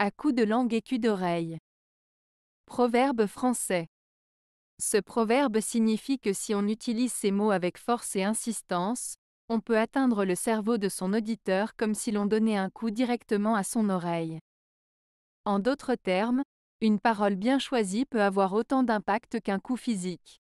À coups de langue écu d'oreille. Proverbe français. Ce proverbe signifie que si on utilise ces mots avec force et insistance, on peut atteindre le cerveau de son auditeur comme si l'on donnait un coup directement à son oreille. En d'autres termes, une parole bien choisie peut avoir autant d'impact qu'un coup physique.